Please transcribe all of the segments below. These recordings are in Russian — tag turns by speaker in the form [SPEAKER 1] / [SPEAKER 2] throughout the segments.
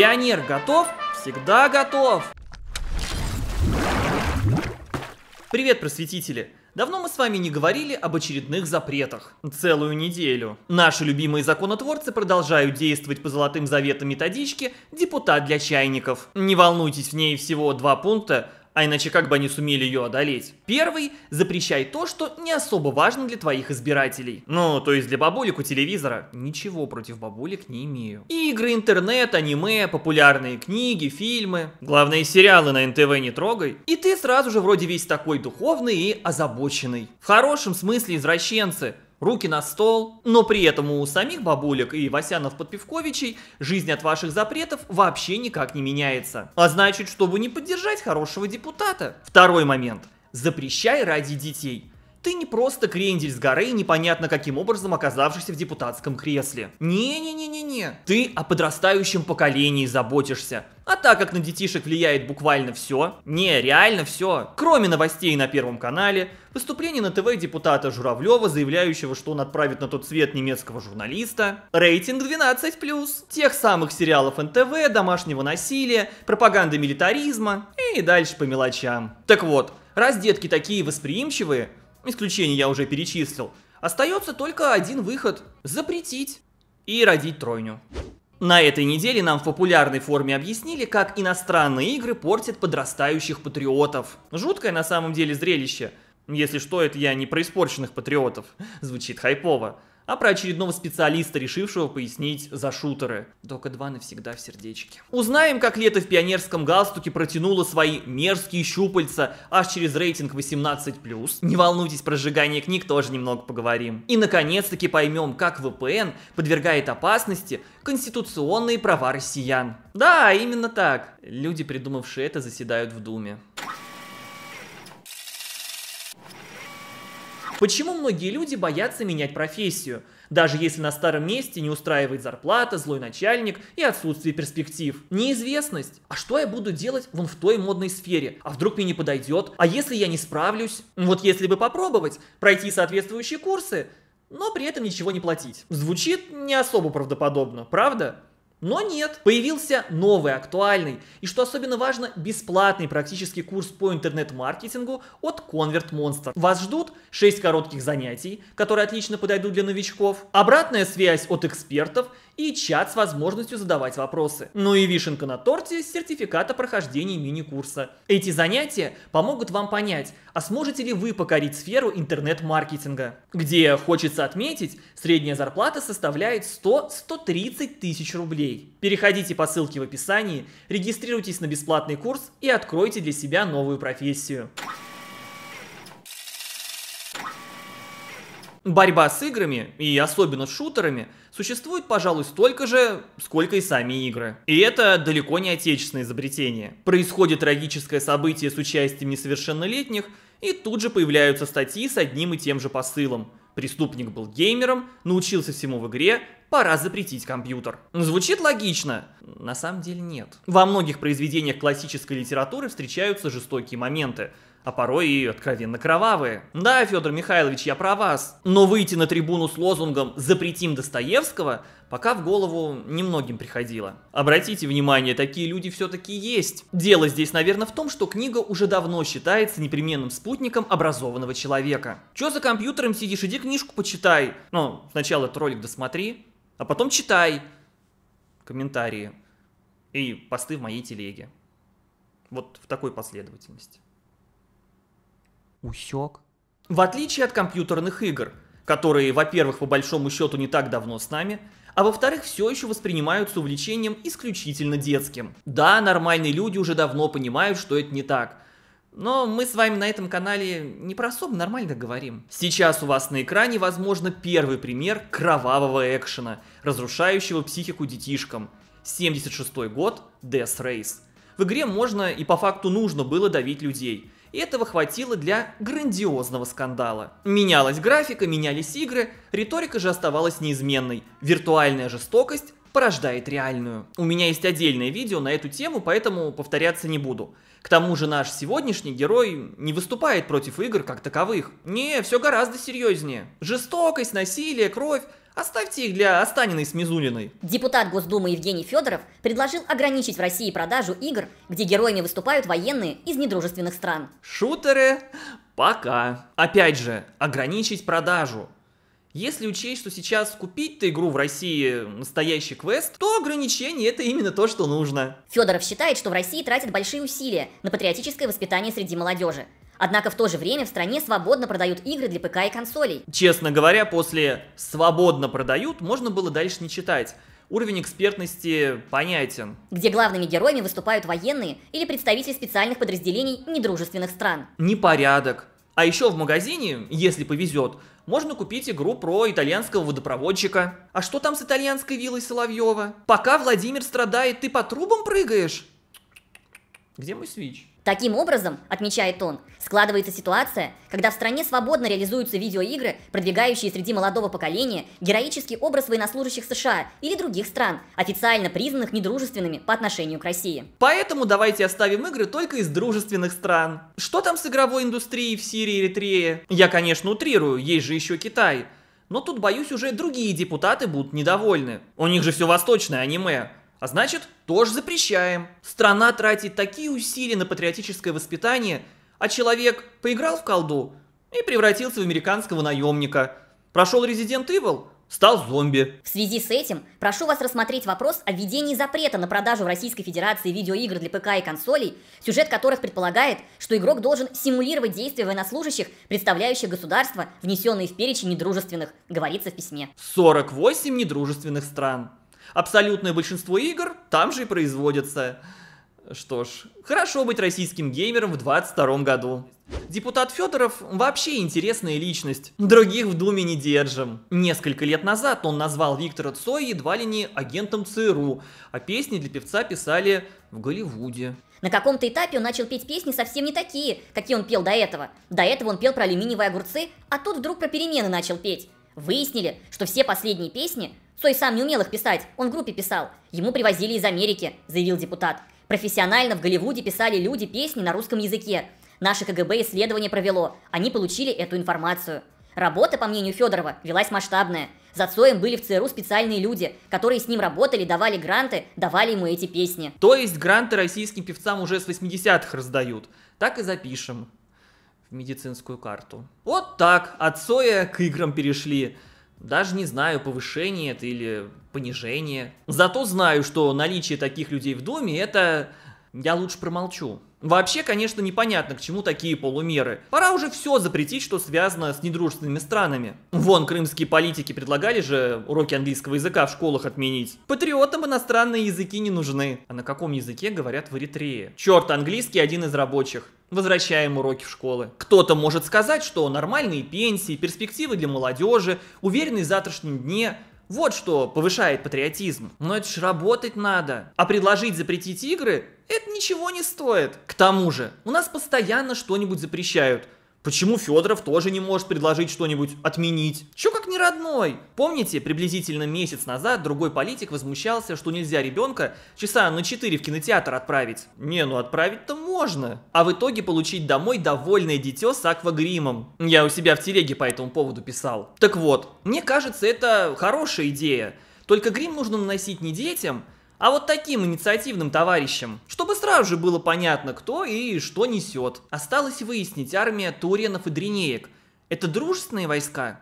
[SPEAKER 1] Пионер готов? Всегда готов! Привет, просветители! Давно мы с вами не говорили об очередных запретах. Целую неделю. Наши любимые законотворцы продолжают действовать по золотым заветам методички «Депутат для чайников». Не волнуйтесь, в ней всего два пункта, а иначе как бы они сумели ее одолеть? Первый – запрещай то, что не особо важно для твоих избирателей. Ну, то есть для бабулек у телевизора. Ничего против бабулек не имею. Игры, интернет, аниме, популярные книги, фильмы. Главные сериалы на НТВ не трогай. И ты сразу же вроде весь такой духовный и озабоченный. В хорошем смысле извращенцы – руки на стол. Но при этом у самих бабулек и Васянов-Подпивковичей жизнь от ваших запретов вообще никак не меняется. А значит, чтобы не поддержать хорошего депутата. Второй момент. Запрещай ради детей. Ты не просто крендель с горы, непонятно каким образом оказавшийся в депутатском кресле. Не-не-не-не-не. Ты о подрастающем поколении заботишься. А так как на детишек влияет буквально все, не, реально все, кроме новостей на Первом канале, выступление на ТВ депутата Журавлева, заявляющего, что он отправит на тот свет немецкого журналиста, рейтинг 12+, тех самых сериалов НТВ, домашнего насилия, пропаганды милитаризма и дальше по мелочам. Так вот, раз детки такие восприимчивые, Исключение я уже перечислил. Остается только один выход – запретить и родить тройню. На этой неделе нам в популярной форме объяснили, как иностранные игры портят подрастающих патриотов. Жуткое на самом деле зрелище. Если что, это я не про испорченных патриотов. Звучит хайпово а про очередного специалиста, решившего пояснить за шутеры. Дока 2 навсегда в сердечке. Узнаем, как лето в пионерском галстуке протянуло свои мерзкие щупальца аж через рейтинг 18+. Не волнуйтесь, про сжигание книг тоже немного поговорим. И наконец-таки поймем, как VPN подвергает опасности конституционные права россиян. Да, именно так. Люди, придумавшие это, заседают в Думе. Почему многие люди боятся менять профессию, даже если на старом месте не устраивает зарплата, злой начальник и отсутствие перспектив? Неизвестность. А что я буду делать вон в той модной сфере? А вдруг мне не подойдет? А если я не справлюсь? Вот если бы попробовать пройти соответствующие курсы, но при этом ничего не платить. Звучит не особо правдоподобно, правда? Но нет, появился новый, актуальный и, что особенно важно, бесплатный практический курс по интернет-маркетингу от Convert Monster. Вас ждут 6 коротких занятий, которые отлично подойдут для новичков, обратная связь от экспертов и чат с возможностью задавать вопросы. Ну и вишенка на торте – сертификат о прохождении мини-курса. Эти занятия помогут вам понять, а сможете ли вы покорить сферу интернет-маркетинга, где, хочется отметить, средняя зарплата составляет 100-130 тысяч рублей рублей. Переходите по ссылке в описании, регистрируйтесь на бесплатный курс и откройте для себя новую профессию. Борьба с играми, и особенно с шутерами, существует, пожалуй, столько же, сколько и сами игры. И это далеко не отечественное изобретение. Происходит трагическое событие с участием несовершеннолетних, и тут же появляются статьи с одним и тем же посылом – Преступник был геймером, научился всему в игре, пора запретить компьютер. Звучит логично? На самом деле нет. Во многих произведениях классической литературы встречаются жестокие моменты, а порой и откровенно кровавые. Да, Федор Михайлович, я про вас. Но выйти на трибуну с лозунгом «Запретим Достоевского» пока в голову немногим приходило. Обратите внимание, такие люди все-таки есть. Дело здесь, наверное, в том, что книга уже давно считается непременным спутником образованного человека. Че за компьютером сидишь, иди книжку почитай. Ну, сначала этот ролик досмотри, а потом читай комментарии и посты в моей телеге. Вот в такой последовательности. Усек. В отличие от компьютерных игр, которые, во-первых, по большому счету не так давно с нами, а во-вторых, все еще воспринимают с увлечением исключительно детским. Да, нормальные люди уже давно понимают, что это не так. Но мы с вами на этом канале не про особо нормально говорим. Сейчас у вас на экране, возможно, первый пример кровавого экшена, разрушающего психику детишкам. 76 год, Death Race. В игре можно и по факту нужно было давить людей – и этого хватило для грандиозного скандала. Менялась графика, менялись игры, риторика же оставалась неизменной. Виртуальная жестокость порождает реальную. У меня есть отдельное видео на эту тему, поэтому повторяться не буду. К тому же наш сегодняшний герой не выступает против игр как таковых. Не, все гораздо серьезнее. Жестокость, насилие, кровь Оставьте их для Останиной с Мизулиной.
[SPEAKER 2] Депутат Госдумы Евгений Федоров предложил ограничить в России продажу игр, где героями выступают военные из недружественных стран.
[SPEAKER 1] Шутеры, пока. Опять же, ограничить продажу. Если учесть, что сейчас купить-то игру в России настоящий квест, то ограничение это именно то, что нужно.
[SPEAKER 2] Федоров считает, что в России тратят большие усилия на патриотическое воспитание среди молодежи. Однако в то же время в стране свободно продают игры для ПК и консолей.
[SPEAKER 1] Честно говоря, после «свободно продают» можно было дальше не читать. Уровень экспертности понятен.
[SPEAKER 2] Где главными героями выступают военные или представители специальных подразделений недружественных стран.
[SPEAKER 1] Непорядок. А еще в магазине, если повезет, можно купить игру про итальянского водопроводчика. А что там с итальянской виллой Соловьева? Пока Владимир страдает, ты по трубам
[SPEAKER 2] прыгаешь?
[SPEAKER 1] Где мой свич?
[SPEAKER 2] Таким образом, отмечает он, складывается ситуация, когда в стране свободно реализуются видеоигры, продвигающие среди молодого поколения героический образ военнослужащих США или других стран, официально признанных недружественными по отношению к России.
[SPEAKER 1] Поэтому давайте оставим игры только из дружественных стран. Что там с игровой индустрией в Сирии и Эритрее? Я, конечно, утрирую, есть же еще Китай. Но тут, боюсь, уже другие депутаты будут недовольны. У них же все восточное аниме. А значит, тоже запрещаем. Страна тратит такие усилия на патриотическое воспитание, а человек поиграл в колду и превратился в американского наемника. Прошел Resident Evil, стал зомби.
[SPEAKER 2] В связи с этим, прошу вас рассмотреть вопрос о введении запрета на продажу в Российской Федерации видеоигр для ПК и консолей, сюжет которых предполагает, что игрок должен симулировать действия военнослужащих, представляющих государство, внесенные в перечень недружественных, говорится в письме.
[SPEAKER 1] 48 недружественных стран абсолютное большинство игр там же и производятся. Что ж, хорошо быть российским геймером в 22 году. Депутат Федоров вообще интересная личность. Других в Думе не держим. Несколько лет назад он назвал Виктора Цоя едва ли не агентом ЦРУ, а песни для певца писали в Голливуде.
[SPEAKER 2] На каком-то этапе он начал петь песни совсем не такие, какие он пел до этого. До этого он пел про алюминиевые огурцы, а тут вдруг про перемены начал петь. Выяснили, что все последние песни Цой сам не умел их писать, он в группе писал. Ему привозили из Америки, заявил депутат. Профессионально в Голливуде писали люди песни на русском языке. Наше КГБ исследование провело, они получили эту информацию. Работа, по мнению Федорова, велась масштабная. За Цоем были в ЦРУ специальные люди, которые с ним работали, давали гранты, давали ему эти песни.
[SPEAKER 1] То есть гранты российским певцам уже с 80-х раздают. Так и запишем в медицинскую карту. Вот так от Цоя к играм перешли. Даже не знаю, повышение это или понижение. Зато знаю, что наличие таких людей в доме это я лучше промолчу. Вообще, конечно, непонятно, к чему такие полумеры. Пора уже все запретить, что связано с недружественными странами. Вон, крымские политики предлагали же уроки английского языка в школах отменить. Патриотам иностранные языки не нужны. А на каком языке говорят в Эритрее? Черт, английский один из рабочих. Возвращаем уроки в школы. Кто-то может сказать, что нормальные пенсии, перспективы для молодежи, уверенность в завтрашнем дне вот что повышает патриотизм. Но это ж работать надо. А предложить запретить игры это ничего не стоит. К тому же, у нас постоянно что-нибудь запрещают. Почему Федоров тоже не может предложить что-нибудь отменить? Чё как не родной? Помните, приблизительно месяц назад другой политик возмущался, что нельзя ребенка часа на 4 в кинотеатр отправить. Не, ну отправить-то можно. А в итоге получить домой довольное дитё с аквагримом. Я у себя в телеге по этому поводу писал. Так вот, мне кажется, это хорошая идея. Только грим нужно наносить не детям, а вот таким инициативным товарищам, чтобы сразу же было понятно, кто и что несет. Осталось выяснить армия туренов и Дринеек. Это дружественные войска?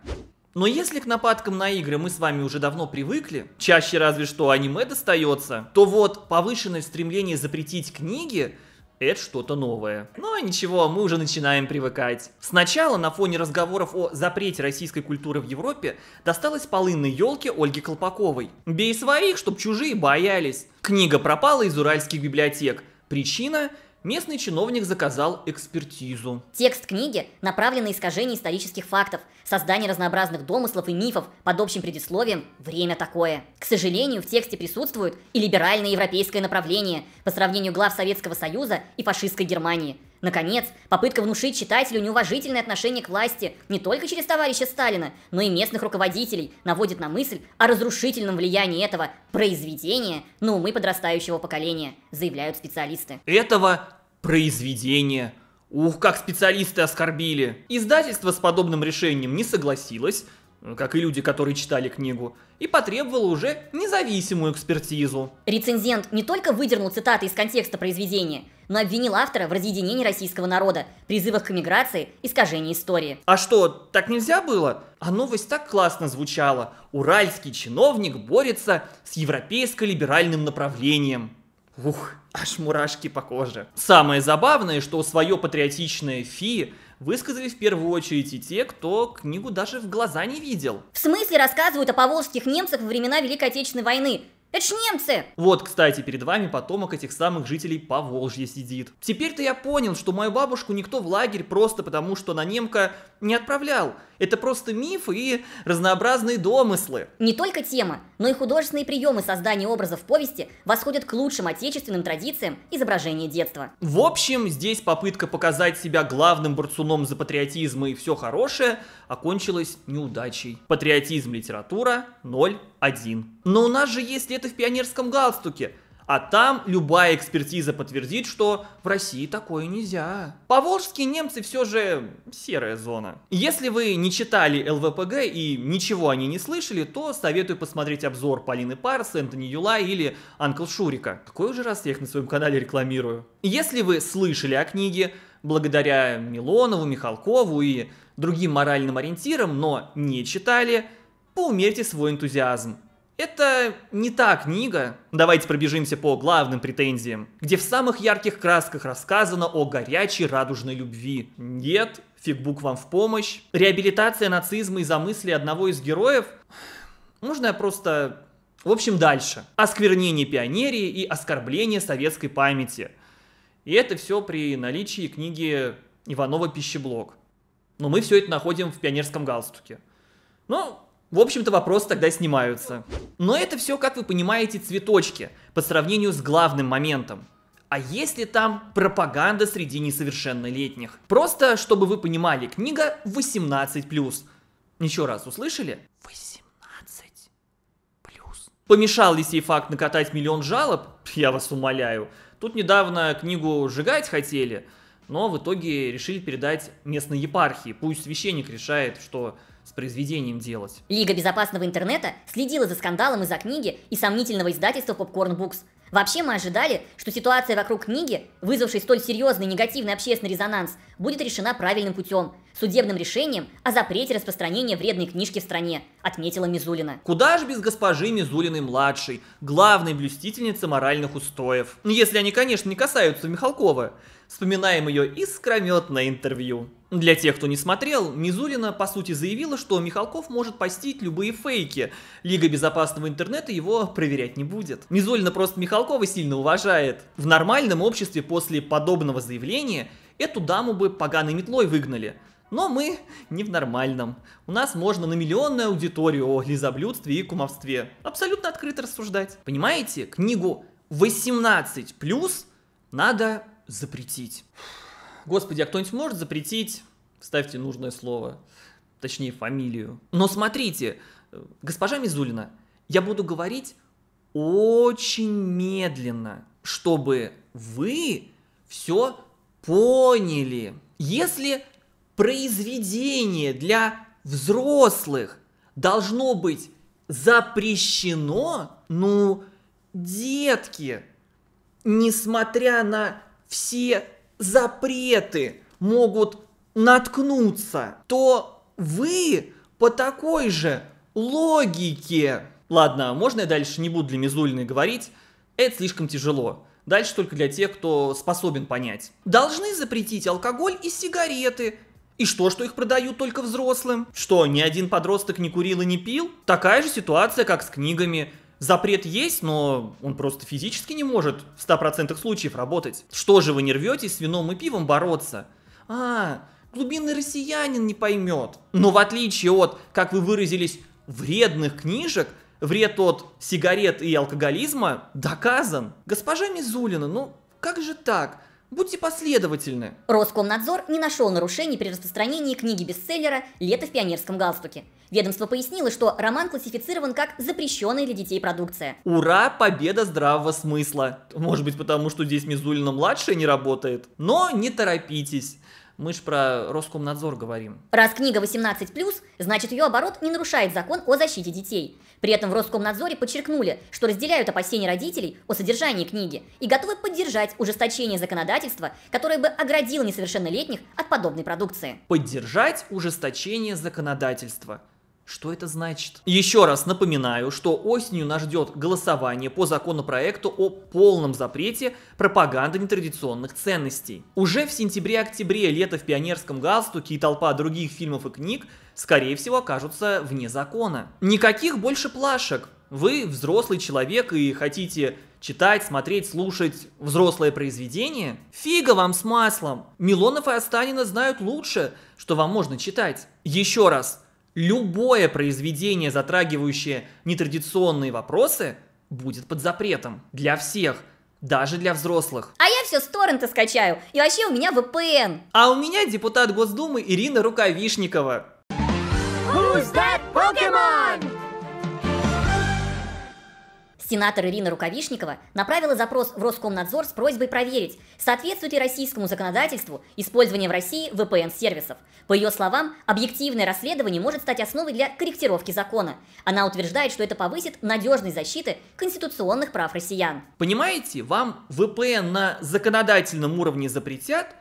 [SPEAKER 1] Но если к нападкам на игры мы с вами уже давно привыкли, чаще разве что аниме достается, то вот повышенное стремление запретить книги – это что-то новое. Но ну ничего, мы уже начинаем привыкать. Сначала на фоне разговоров о запрете российской культуры в Европе досталась полынной елке Ольги Колпаковой. Бей своих, чтоб чужие боялись. Книга пропала из уральских библиотек. Причина – местный чиновник заказал экспертизу.
[SPEAKER 2] Текст книги направлен на искажение исторических фактов, создание разнообразных домыслов и мифов под общим предисловием «Время такое». К сожалению, в тексте присутствует и либеральное европейское направление по сравнению глав Советского Союза и фашистской Германии. Наконец, попытка внушить читателю неуважительное отношение к власти не только через товарища Сталина, но и местных руководителей наводит на мысль о разрушительном влиянии этого произведения на умы подрастающего поколения, заявляют специалисты.
[SPEAKER 1] Этого произведение. Ух, как специалисты оскорбили. Издательство с подобным решением не согласилось, как и люди, которые читали книгу, и потребовало уже независимую экспертизу.
[SPEAKER 2] Рецензент не только выдернул цитаты из контекста произведения, но обвинил автора в разъединении российского народа, призывах к эмиграции, искажении истории.
[SPEAKER 1] А что, так нельзя было? А новость так классно звучала. Уральский чиновник борется с европейско-либеральным направлением. Ух, аж мурашки по коже. Самое забавное, что свое патриотичное фи высказали в первую очередь и те, кто книгу даже в глаза не видел.
[SPEAKER 2] В смысле рассказывают о поволжских немцах во времена Великой Отечественной войны? Это ж немцы!
[SPEAKER 1] Вот, кстати, перед вами потомок этих самых жителей по Волжье сидит. Теперь-то я понял, что мою бабушку никто в лагерь просто потому, что она немка, не отправлял. Это просто мифы и разнообразные домыслы.
[SPEAKER 2] Не только тема, но и художественные приемы создания образов в повести восходят к лучшим отечественным традициям изображения детства.
[SPEAKER 1] В общем, здесь попытка показать себя главным борцуном за патриотизм и все хорошее окончилась неудачей. Патриотизм литература 0 один. Но у нас же есть лето в пионерском галстуке. А там любая экспертиза подтвердит, что в России такое нельзя. Поволжские немцы все же серая зона. Если вы не читали ЛВПГ и ничего о ней не слышали, то советую посмотреть обзор Полины Парс, Энтони Юла или Анкл Шурика. Какой уже раз я их на своем канале рекламирую. Если вы слышали о книге, благодаря Милонову, Михалкову и другим моральным ориентирам, но не читали – поумерьте свой энтузиазм. Это не та книга. Давайте пробежимся по главным претензиям, где в самых ярких красках рассказано о горячей радужной любви. Нет, фигбук вам в помощь. Реабилитация нацизма из-за мысли одного из героев. Можно я просто... В общем, дальше. Осквернение пионерии и оскорбление советской памяти. И это все при наличии книги Иванова «Пищеблок». Но мы все это находим в пионерском галстуке. Ну, в общем-то, вопросы тогда снимаются. Но это все, как вы понимаете, цветочки по сравнению с главным моментом. А если там пропаганда среди несовершеннолетних? Просто, чтобы вы понимали, книга 18+. Еще раз, услышали? 18+. Помешал ли сей факт накатать миллион жалоб? Я вас умоляю. Тут недавно книгу сжигать хотели, но в итоге решили передать местной епархии. Пусть священник решает, что с произведением делать.
[SPEAKER 2] Лига безопасного интернета следила за скандалом из-за книги и сомнительного издательства Popcorn Books. Вообще мы ожидали, что ситуация вокруг книги, вызвавшей столь серьезный негативный общественный резонанс, будет решена правильным путем – судебным решением о запрете распространения вредной книжки в стране, отметила Мизулина.
[SPEAKER 1] Куда же без госпожи Мизулиной-младшей, главной блюстительницы моральных устоев. Ну, если они, конечно, не касаются Михалкова. Вспоминаем ее искрометное интервью. Для тех, кто не смотрел, Мизулина по сути заявила, что Михалков может постить любые фейки. Лига безопасного интернета его проверять не будет. Мизулина просто Михалкова сильно уважает. В нормальном обществе после подобного заявления эту даму бы поганой метлой выгнали. Но мы не в нормальном. У нас можно на миллионную аудиторию о лизоблюдстве и кумовстве. Абсолютно открыто рассуждать. Понимаете, книгу 18+, надо запретить. Господи, а кто-нибудь может запретить? Ставьте нужное слово, точнее фамилию. Но смотрите, госпожа Мизулина, я буду говорить очень медленно, чтобы вы все поняли. Если произведение для взрослых должно быть запрещено, ну, детки, несмотря на все запреты могут наткнуться, то вы по такой же логике. Ладно, можно я дальше не буду для Мизулиной говорить? Это слишком тяжело. Дальше только для тех, кто способен понять. Должны запретить алкоголь и сигареты. И что, что их продают только взрослым? Что, ни один подросток не курил и не пил? Такая же ситуация, как с книгами. Запрет есть, но он просто физически не может в 100% случаев работать. Что же вы не рветесь с вином и пивом бороться? А, глубинный россиянин не поймет. Но в отличие от, как вы выразились, вредных книжек, вред от сигарет и алкоголизма доказан. Госпожа Мизулина, ну как же так? Будьте последовательны.
[SPEAKER 2] Роскомнадзор не нашел нарушений при распространении книги-бестселлера «Лето в пионерском галстуке». Ведомство пояснило, что роман классифицирован как запрещенная для детей продукция.
[SPEAKER 1] Ура, победа здравого смысла. Может быть потому, что здесь Мизулина-младшая не работает? Но не торопитесь. Мы же про Роскомнадзор говорим.
[SPEAKER 2] Раз книга 18+, значит ее оборот не нарушает закон о защите детей. При этом в Роскомнадзоре подчеркнули, что разделяют опасения родителей о содержании книги и готовы поддержать ужесточение законодательства, которое бы оградило несовершеннолетних от подобной продукции.
[SPEAKER 1] Поддержать ужесточение законодательства. Что это значит? Еще раз напоминаю, что осенью нас ждет голосование по законопроекту о полном запрете пропаганды нетрадиционных ценностей. Уже в сентябре-октябре «Лето в пионерском галстуке» и толпа других фильмов и книг, скорее всего, окажутся вне закона. Никаких больше плашек. Вы взрослый человек и хотите читать, смотреть, слушать взрослое произведение? Фига вам с маслом! Милонов и Останина знают лучше, что вам можно читать. Еще раз, любое произведение, затрагивающее нетрадиционные вопросы, будет под запретом. Для всех. Даже для взрослых.
[SPEAKER 2] А я все с торрента скачаю. И вообще у меня VPN. А у меня депутат Госдумы
[SPEAKER 1] Ирина Рукавишникова.
[SPEAKER 2] Who's that Pokemon? Сенатор Ирина Рукавишникова направила запрос в Роскомнадзор с просьбой проверить, соответствует ли российскому законодательству использование в России VPN-сервисов. По ее словам, объективное расследование может стать основой для корректировки закона. Она утверждает, что это повысит надежность защиты конституционных прав россиян.
[SPEAKER 1] Понимаете, вам VPN на законодательном уровне запретят,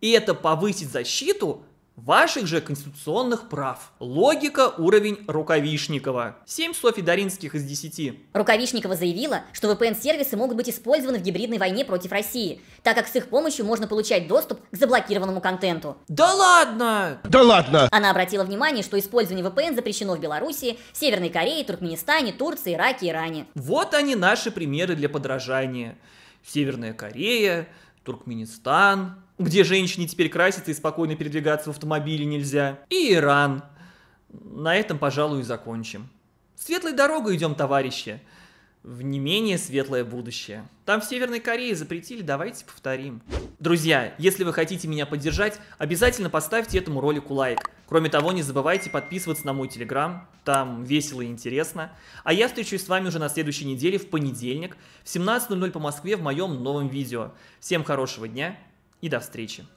[SPEAKER 1] и это повысит защиту ваших же конституционных прав. Логика уровень Рукавишникова. 7 Софи Даринских из 10.
[SPEAKER 2] Рукавишникова заявила, что VPN-сервисы могут быть использованы в гибридной войне против России, так как с их помощью можно получать доступ к заблокированному контенту. Да ладно! Да ладно! Она обратила внимание, что использование VPN запрещено в Беларуси, Северной Корее, Туркменистане, Турции, Ираке, Иране.
[SPEAKER 1] Вот они наши примеры для подражания. Северная Корея, Туркменистан, где женщине теперь краситься и спокойно передвигаться в автомобиле нельзя, и Иран. На этом, пожалуй, и закончим. Светлой дорогой идем, товарищи, в не менее светлое будущее. Там в Северной Корее запретили, давайте повторим. Друзья, если вы хотите меня поддержать, обязательно поставьте этому ролику лайк. Кроме того, не забывайте подписываться на мой телеграм, там весело и интересно. А я встречусь с вами уже на следующей неделе в понедельник в 17.00 по Москве в моем новом видео. Всем хорошего дня и до встречи.